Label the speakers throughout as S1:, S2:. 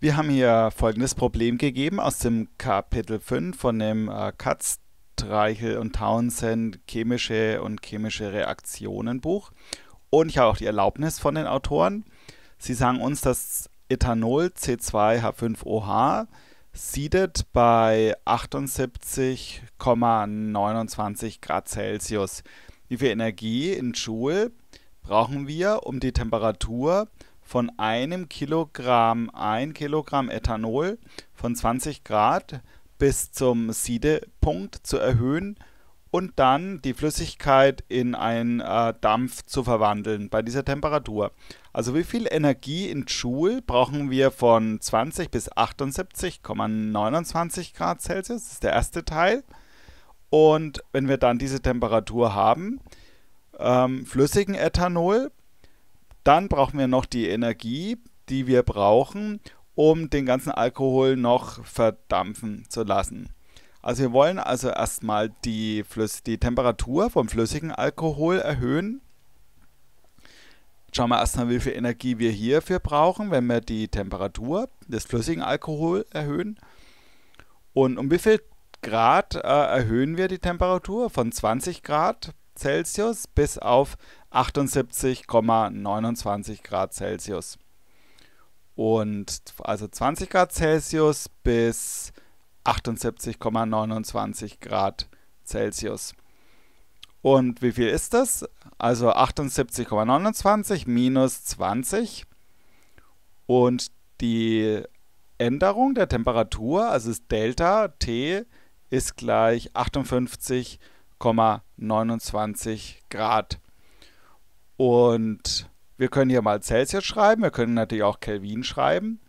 S1: Wir haben hier folgendes Problem gegeben aus dem Kapitel 5 von dem äh, Katz, Treichel und Townsend chemische und chemische Reaktionen Buch. Und ich habe auch die Erlaubnis von den Autoren. Sie sagen uns, dass Ethanol C2H5OH siedet bei 78,29 Grad Celsius. Wie viel Energie in Joule brauchen wir, um die Temperatur von einem Kilogramm, ein Kilogramm Ethanol von 20 Grad bis zum Siedepunkt zu erhöhen und dann die Flüssigkeit in einen äh, Dampf zu verwandeln bei dieser Temperatur. Also wie viel Energie in Joule brauchen wir von 20 bis 78,29 Grad Celsius, das ist der erste Teil. Und wenn wir dann diese Temperatur haben, ähm, flüssigen Ethanol dann brauchen wir noch die Energie, die wir brauchen, um den ganzen Alkohol noch verdampfen zu lassen. Also wir wollen also erstmal die, Flüss die Temperatur vom flüssigen Alkohol erhöhen. Schauen wir erstmal, wie viel Energie wir hierfür brauchen, wenn wir die Temperatur des flüssigen Alkohols erhöhen. Und um wie viel Grad äh, erhöhen wir die Temperatur? Von 20 Grad Celsius bis auf 78,29 Grad Celsius. Und also 20 Grad Celsius bis 78,29 Grad Celsius. Und wie viel ist das? Also 78,29 minus 20. Und die Änderung der Temperatur, also das Delta T, ist gleich 58,29 Grad. Und wir können hier mal Celsius schreiben, wir können natürlich auch Kelvin schreiben.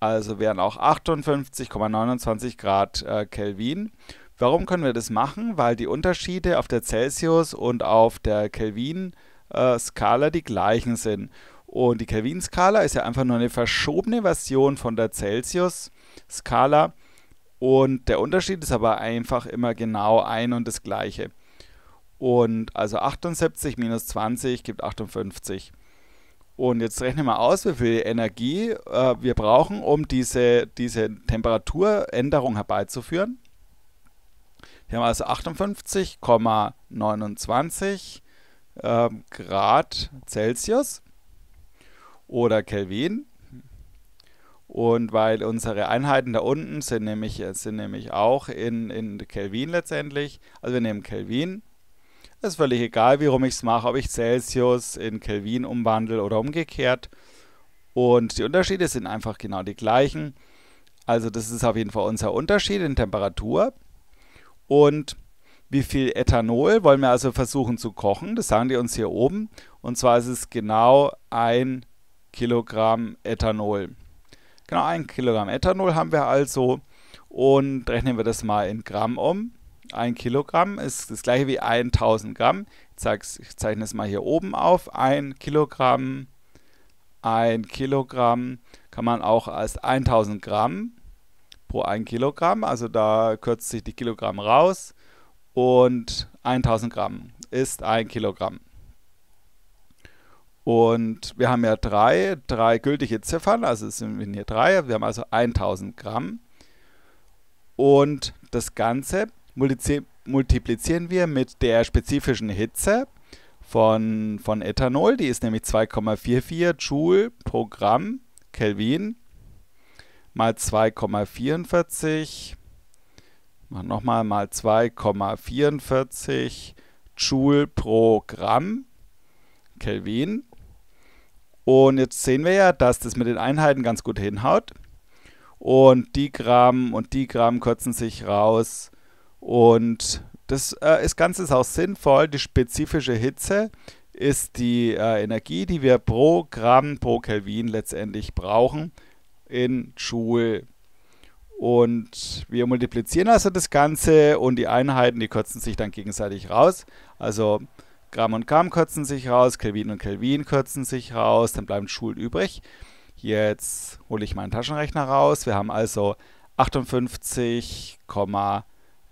S1: Also wären auch 58,29 Grad äh, Kelvin. Warum können wir das machen? Weil die Unterschiede auf der Celsius und auf der Kelvin-Skala äh, die gleichen sind. Und die Kelvin-Skala ist ja einfach nur eine verschobene Version von der Celsius-Skala. Und der Unterschied ist aber einfach immer genau ein und das gleiche. Und also 78 minus 20 gibt 58. Und jetzt rechnen wir aus, wie viel Energie äh, wir brauchen, um diese, diese Temperaturänderung herbeizuführen. Wir haben also 58,29 äh, Grad Celsius oder Kelvin. Und weil unsere Einheiten da unten sind nämlich, sind nämlich auch in, in Kelvin letztendlich. Also wir nehmen Kelvin es ist völlig egal, wie rum ich es mache, ob ich Celsius in Kelvin umwandle oder umgekehrt. Und die Unterschiede sind einfach genau die gleichen. Also das ist auf jeden Fall unser Unterschied in Temperatur. Und wie viel Ethanol wollen wir also versuchen zu kochen? Das sagen die uns hier oben. Und zwar ist es genau ein Kilogramm Ethanol. Genau ein Kilogramm Ethanol haben wir also. Und rechnen wir das mal in Gramm um. Ein Kilogramm ist das gleiche wie 1000 Gramm. Ich, zeichne es mal hier oben auf. Ein Kilogramm, ein Kilogramm kann man auch als 1000 Gramm pro 1 Kilogramm. Also da kürzt sich die Kilogramm raus. Und 1000 Gramm ist 1 Kilogramm. Und wir haben ja drei, drei gültige Ziffern, also es sind hier drei. Wir haben also 1000 Gramm. Und das Ganze multiplizieren wir mit der spezifischen Hitze von, von Ethanol, die ist nämlich 2,44 Joule pro Gramm Kelvin mal 2,44 nochmal mal 2,44 Joule pro Gramm Kelvin. Und jetzt sehen wir ja, dass das mit den Einheiten ganz gut hinhaut. Und die Gramm und die Gramm kürzen sich raus. Und das, äh, das Ganze ist auch sinnvoll. Die spezifische Hitze ist die äh, Energie, die wir pro Gramm pro Kelvin letztendlich brauchen in Joule. Und wir multiplizieren also das Ganze und die Einheiten, die kürzen sich dann gegenseitig raus. Also Gramm und Gramm kürzen sich raus, Kelvin und Kelvin kürzen sich raus, dann bleiben Joule übrig. Jetzt hole ich meinen Taschenrechner raus. Wir haben also 58,5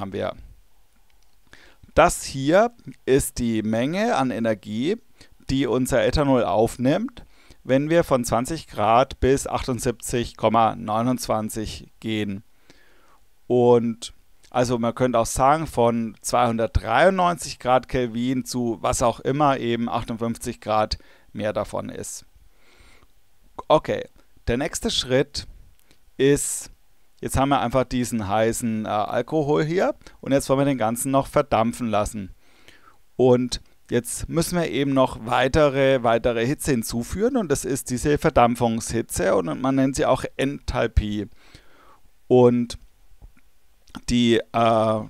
S1: haben wir das hier ist die Menge an Energie, die unser Ethanol aufnimmt, wenn wir von 20 Grad bis 78,29 gehen. Und also man könnte auch sagen, von 293 Grad Kelvin zu was auch immer eben 58 Grad mehr davon ist. Okay, der nächste Schritt ist Jetzt haben wir einfach diesen heißen äh, Alkohol hier und jetzt wollen wir den ganzen noch verdampfen lassen. Und jetzt müssen wir eben noch weitere, weitere Hitze hinzuführen und das ist diese Verdampfungshitze und man nennt sie auch Enthalpie. Und die äh,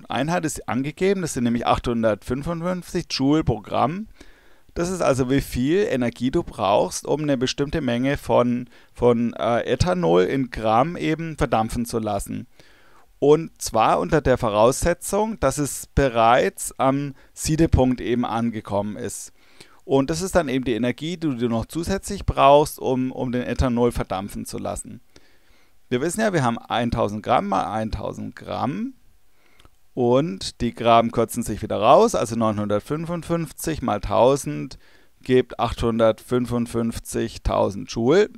S1: Einheit ist angegeben, das sind nämlich 855 Joule pro Gramm. Das ist also, wie viel Energie du brauchst, um eine bestimmte Menge von, von äh, Ethanol in Gramm eben verdampfen zu lassen. Und zwar unter der Voraussetzung, dass es bereits am Siedepunkt eben angekommen ist. Und das ist dann eben die Energie, die du noch zusätzlich brauchst, um, um den Ethanol verdampfen zu lassen. Wir wissen ja, wir haben 1000 Gramm mal 1000 Gramm und die Graben kürzen sich wieder raus, also 955 mal 1000 gibt 855.000 Joule.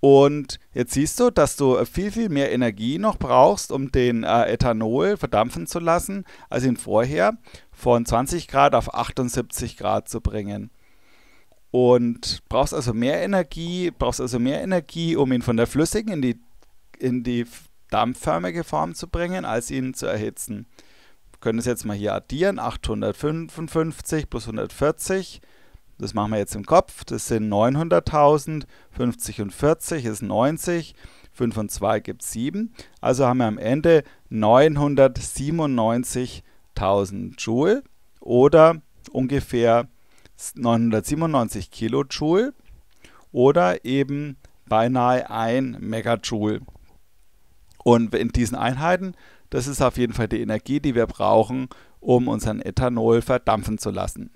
S1: Und jetzt siehst du, dass du viel, viel mehr Energie noch brauchst, um den äh, Ethanol verdampfen zu lassen, als ihn vorher von 20 Grad auf 78 Grad zu bringen. Und brauchst also mehr Energie, brauchst also mehr Energie, um ihn von der flüssigen in die, in die dampfförmige Form zu bringen, als ihn zu erhitzen. Wir können es jetzt mal hier addieren. 855 plus 140, das machen wir jetzt im Kopf, das sind 900.000, 50 und 40 ist 90, 5 und 2 gibt 7. Also haben wir am Ende 997.000 Joule oder ungefähr 997 Kilojoule oder eben beinahe 1 Megajoule. Und in diesen Einheiten, das ist auf jeden Fall die Energie, die wir brauchen, um unseren Ethanol verdampfen zu lassen.